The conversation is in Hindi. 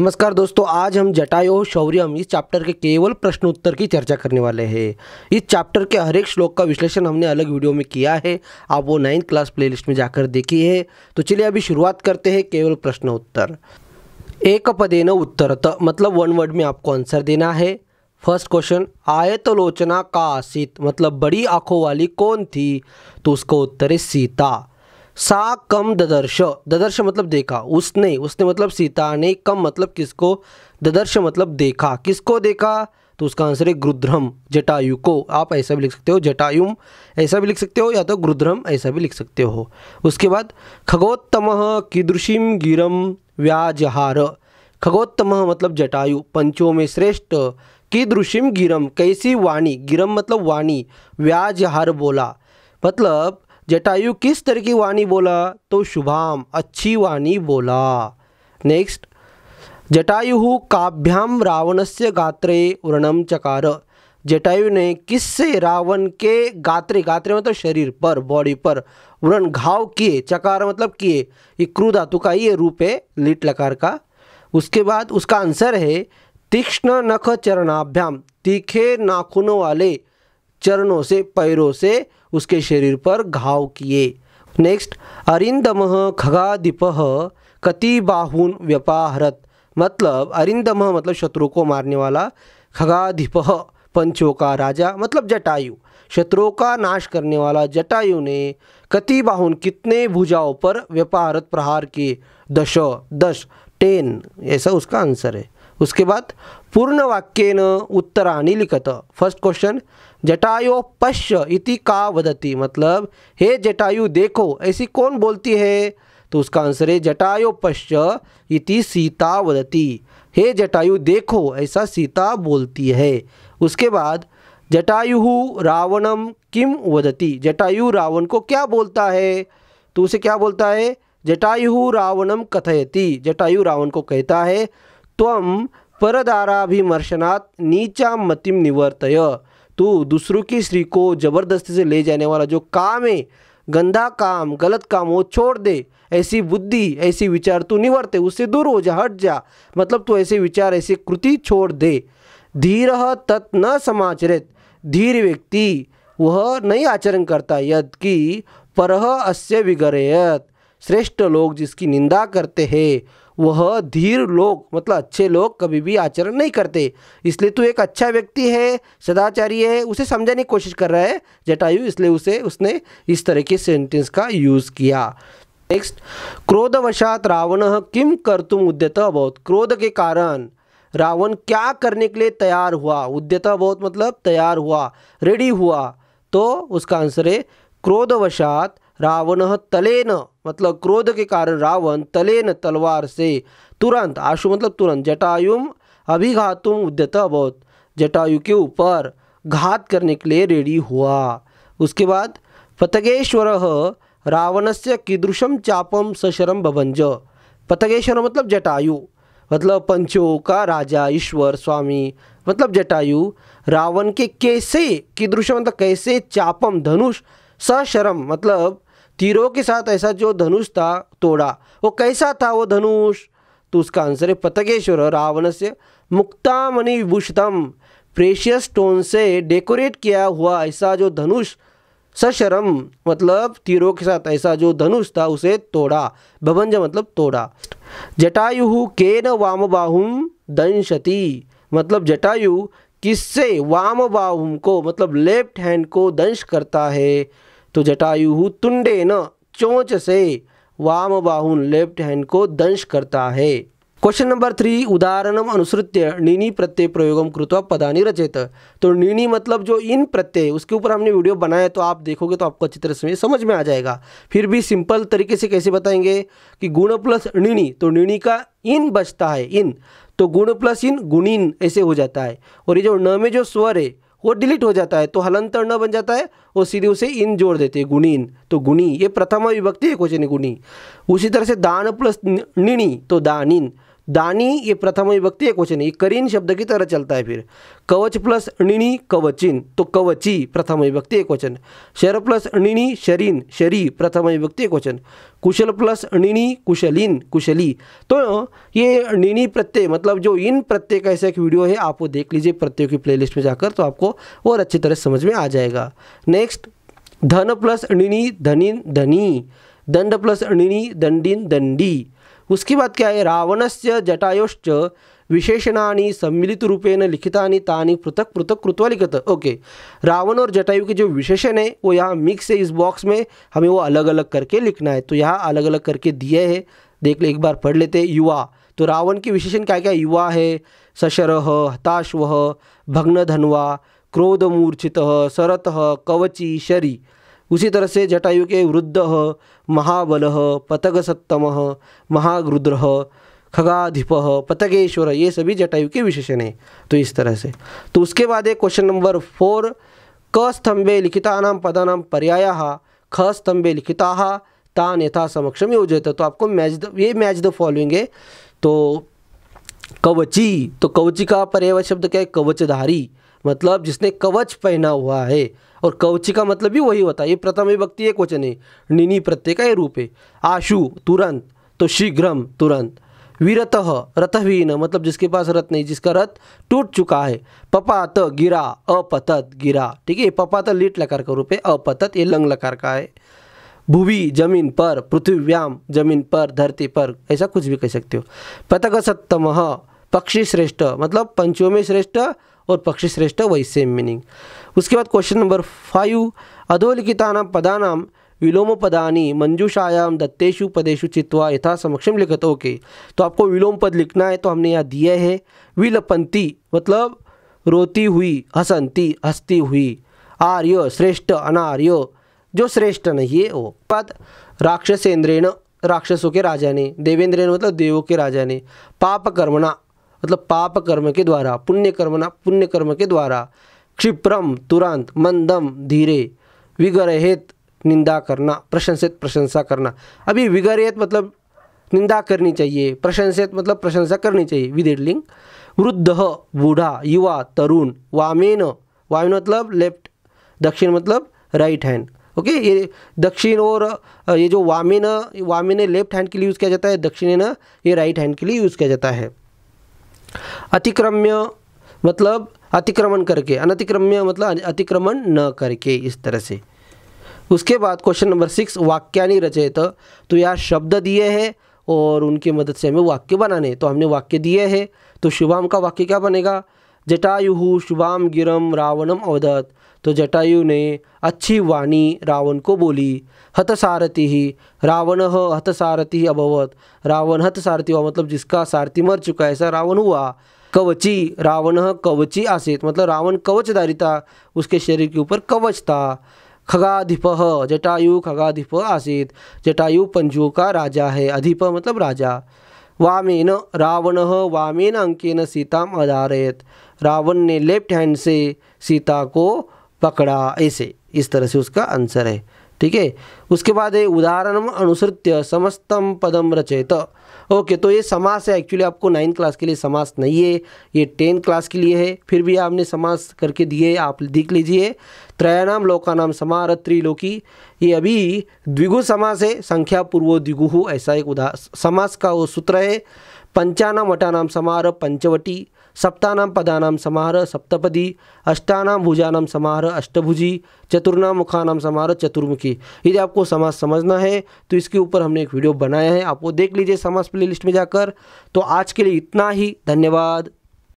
नमस्कार दोस्तों आज हम जटायो शौर्य इस चैप्टर के केवल उत्तर की चर्चा करने वाले हैं इस चैप्टर के हर एक श्लोक का विश्लेषण हमने अलग वीडियो में किया है आप वो नाइन्थ क्लास प्लेलिस्ट में जाकर देखी है तो चलिए अभी शुरुआत करते हैं केवल प्रश्न उत्तर एक पदे न उत्तरत मतलब वन वर्ड में आपको आंसर देना है फर्स्ट क्वेश्चन आयतलोचना का आसित मतलब बड़ी आंखों वाली कौन थी तो उसका उत्तर है सीता सा कम ददर्श ददर्श मतलब देखा उसने उसने मतलब सीता ने कम मतलब किसको ददर्श मतलब देखा किसको देखा तो उसका आंसर है गुरुद्रम जटायु को आप ऐसा भी लिख सकते हो जटायुम ऐसा भी लिख सकते हो या तो गुरुद्रम ऐसा भी लिख सकते हो उसके बाद खगोत्तम कीदृशीम गिरम व्याजहार खगोत्तम मतलब जटायु पंचों में श्रेष्ठ कीदृशीम गिरम कैसी वाणी गिरम मतलब वाणी व्याजहार बोला मतलब जटायु किस तरह की वाणी बोला तो शुभाम अच्छी वाणी बोला नेक्स्ट जटायु काभ्याम रावण से गात्रे वर्णम चकार जटायु ने किससे रावण के गात्रे गात्रे मतलब शरीर पर बॉडी पर वर्ण घाव किए चकार मतलब किए ये क्रू धातु का ये रूप है लिट लकार का उसके बाद उसका आंसर है तीक्ष्ण नख चरणाभ्याम तीखे नाखूनों वाले चरणों से पैरों से उसके शरीर पर घाव किए नेक्स्ट अरिंदम खगाधिप कति बाहुन व्यपाहरत मतलब अरिंदम मतलब शत्रु को मारने वाला खगाधिप पंचों का राजा मतलब जटायु शत्रुओं का नाश करने वाला जटायु ने कति बाहुन कितने भुजाओं पर व्यपाहरत प्रहार किए दश दश टेन ऐसा उसका आंसर है उसके बाद पूर्ण वाक्य न उत्तरा लिखत फर्स्ट क्वेश्चन जटायो पश्य इति का वदती मतलब हे जटायु देखो ऐसी कौन बोलती है तो उसका आंसर है जटायो पश्य इति सीता वदती हे जटायु देखो ऐसा सीता बोलती है उसके बाद जटायु रावणम किम वदती जटायु रावण को क्या बोलता है तो उसे क्या बोलता है जटायु रावणम कथयति जटायु रावण को कहता है तम परदाराभिमर्शनात् नीचा मतिम निवर्तय तो दूसरों की स्त्री को ज़बरदस्ती से ले जाने वाला जो काम है गंदा काम गलत काम वो छोड़ दे ऐसी बुद्धि ऐसे विचार तू निवरते उससे दूर हो जा हट जा मतलब तू ऐसे विचार ऐसी कृति छोड़ दे धीर तत् न समाचरित धीर व्यक्ति वह नहीं आचरण करता यद कि परह अस्य विगरेयत श्रेष्ठ लोग जिसकी निंदा करते हैं वह धीर लोग मतलब अच्छे लोग कभी भी आचरण नहीं करते इसलिए तू एक अच्छा व्यक्ति है सदाचारी है उसे समझाने की कोशिश कर रहा है जटायु इसलिए उसे उसने इस तरह के सेंटेंस का यूज़ किया नेक्स्ट क्रोधवशात रावण किम कर तुम उद्यत बहुत क्रोध के कारण रावण क्या करने के लिए तैयार हुआ उद्यत बहुत मतलब तैयार हुआ रेडी हुआ तो उसका आंसर है क्रोधवशात रावण तलेन मतलब क्रोध के कारण रावण तलेन तलवार से तुरंत आशु मतलब तुरंत जटायुम अभिघातुम उद्यत अभवत जटायु के ऊपर घात करने के लिए रेडी हुआ उसके बाद पतगेश्वर रावण से कीदृशम चापम सशरम बभंज पतगेश्वर मतलब जटायु मतलब पंचों का राजा ईश्वर स्वामी मतलब जटायु रावण के कैसे कीदृश मतलब कैसे चापम धनुष सशरम मतलब तीरों के साथ ऐसा जो धनुष था तोड़ा वो कैसा था वो धनुष तो उसका आंसर है पतकेश्वर रावण से मुक्तामणि विभूषितम प्रेशियस स्टोन से डेकोरेट किया हुआ ऐसा जो धनुष सशरम मतलब तीरों के साथ ऐसा जो धनुष था उसे तोड़ा भवंज मतलब तोड़ा जटायु के न वाम बाहुम दंशति मतलब जटायु किससे वाम बाहुम को मतलब लेफ्ट हैंड को दंश करता है तो जटायु तुंडे न चोच से वाम बाहुन लेफ्ट हैंड को दंश करता है क्वेश्चन नंबर थ्री उदाहरणम अनुसृत्य नीनी प्रत्यय प्रयोगम कृत्वा पदानी रचित तो नीनी मतलब जो इन प्रत्यय उसके ऊपर हमने वीडियो बनाया तो आप देखोगे तो आपको अच्छी तरह समझ में आ जाएगा फिर भी सिंपल तरीके से कैसे बताएंगे कि गुण प्लस नीनी तो नीनी का इन बचता है इन तो गुण प्लस इन गुणिन ऐसे हो जाता है और ये जो न में जो स्वर है वो डिलीट हो जाता है तो हलंतर न बन जाता है और सीधे उसे इन जोड़ देते हैं गुणीन तो गुणी ये प्रथमा विभक्ति एक वचन गुणी उसी तरह से दान प्लस निणी तो दानिन दानी ये प्रथम विभक्ति एक वचन ये करीन शब्द की तरह चलता है फिर कवच प्लस अणिनी कवचिन तो कवची प्रथम विभक्ति एक वचन शर प्लस अणिनी शरीन शरी प्रथम विभक्ति एक वचन कुशल प्लस अणिनी कुशलिन कुशली तो ये अणिनी प्रत्यय मतलब जो इन प्रत्यय का ऐसा एक वीडियो है आप वो देख लीजिए प्रत्यय की प्ले में जाकर तो आपको और अच्छी तरह समझ में आ जाएगा नेक्स्ट धन प्लस अणिनी धनिन धनी दंड प्लस अणिनी दंडिन दंडी उसके बाद क्या है रावण से जटायोश्च विशेषणानि सम्मिलित रूपेण लिखितानि तानि पृथक पृथक कृत्वा लिखित ओके रावण और जटायु के जो विशेषण है वो यहाँ मिक्स है इस बॉक्स में हमें वो अलग अलग करके लिखना है तो यहाँ अलग अलग करके दिए है देख ले एक बार पढ़ लेते हैं युवा तो रावण के विशेषण क्या क्या युवा है सशरह हताश्व भग्नधनवा क्रोधमूर्छित सरत कवची शरी उसी तरह से जटायु के वृद्ध महाबल पतग सत्तम महागृद्र खगाधिप पतगेश्वर ये सभी जटायु के विशेषण हैं तो इस तरह से तो उसके बाद है क्वेश्चन नंबर फोर क स्तंभे लिखिता पदा नाम पर्याय ख स्तंभे लिखिता तान यथा समक्षम योजित तो आपको मैच द ये मैच द फॉलोइंग है तो कवची तो कवची का पर्याय शब्द क्या है कवचधारी मतलब जिसने कवच पहना हुआ है और कवची का मतलब भी वही होता है ये प्रथम विभक्ति एक वचन है निनी प्रत्यय का ये रूप है आशु तुरंत तो शीघ्रम तुरंत वीरत रथहीन मतलब जिसके पास रथ नहीं जिसका रथ टूट चुका है पपात गिरा अपतत गिरा ठीक है पपात लीट लकार का रूप है अपतत ये लंग लकार का है भूवि जमीन पर पृथ्व्याम जमीन पर धरती पर ऐसा कुछ भी कह सकते हो पतक सत्तम पक्षी श्रेष्ठ मतलब पंचों में श्रेष्ठ और पक्षी श्रेष्ठ वही सेम मीनिंग उसके बाद क्वेश्चन नंबर फाइव अधोलिखितानाम पदानाम विलोम पदानी मंजूषायाम दत्तेशु पदेशु चित्वा यथा समक्षम लिखत ओके तो आपको विलोम पद लिखना है तो हमने यहाँ दिया है विलपंती मतलब रोती हुई हसंती हस्ती हुई आर्य श्रेष्ठ अनार्य जो श्रेष्ठ नहीं है वो पद राक्षसेंद्रेण राक्षसों के राजा ने देवेंद्र मतलब देवों के राजा ने पाप कर्मणा मतलब पाप कर्म के द्वारा पुण्य कर्म ना पुण्य कर्म के द्वारा क्षिप्रम तुरंत मंदम धीरे विगरहित निंदा करना प्रशंसित प्रशंसा करना अभी विगरहित मतलब निंदा करनी चाहिए प्रशंसित मतलब प्रशंसा करनी चाहिए विद वृद्ध बूढ़ा युवा तरुण वामेन वामेन मतलब लेफ्ट दक्षिण मतलब राइट हैंड ओके ये दक्षिण और ये जो वामेन वामेन लेफ्ट हैंड के लिए यूज़ किया जाता है दक्षिण ये राइट हैंड के लिए यूज़ किया जाता है अतिक्रम्य मतलब अतिक्रमण करके अनतिक्रम्य मतलब अतिक्रमण न करके इस तरह से उसके बाद क्वेश्चन नंबर सिक्स वाक्यानि रचयत तो यार शब्द दिए हैं और उनकी मदद से हमें वाक्य बनाने तो हमने वाक्य दिए हैं तो शुभाम का वाक्य क्या बनेगा जटायु शुभाम गिरम रावणम अवधत तो जटायु ने अच्छी वाणी रावण को बोली हतसारथि ही रावण हतसारथी अभवत रावण हतसारथी हुआ मतलब जिसका सारथी मर चुका है ऐसा रावण हुआ कवची रावण कवची आसित मतलब रावण कवचधारी था उसके शरीर के ऊपर कवच था खगाधिप जटायु खगाधिप आसित जटायु पंजू का राजा है अधिप मतलब राजा वामेन रावण वामेन अंकेन सीता अधारयत रावण ने लेफ्ट हैंड से सीता को पकड़ा ऐसे इस तरह से उसका आंसर है ठीक है उसके बाद है उदाहरण अनुसृत्य समस्तम पदम रचयत ओके तो ये समास है एक्चुअली आपको नाइन्थ क्लास के लिए समास नहीं है ये टेंथ क्लास के लिए है फिर भी आपने समास करके दिए आप देख लीजिए त्रयाणाम लोकानाम समार त्रिलोकी ये अभी द्विगु समास है संख्या पूर्व द्विगु ऐसा एक उदाह समास का वो सूत्र है पंचा वटा समाहार पंचवटी सप्तानाम पदा समाहार सप्तपदी अष्टा भुजान समाहार अष्टभुजी चतुर्ना मुखानाम समाहार चतुर्मुखी यदि आपको समास समझना है तो इसके ऊपर हमने एक वीडियो बनाया है आप वो देख लीजिए समास प्ले लिस्ट में जाकर तो आज के लिए इतना ही धन्यवाद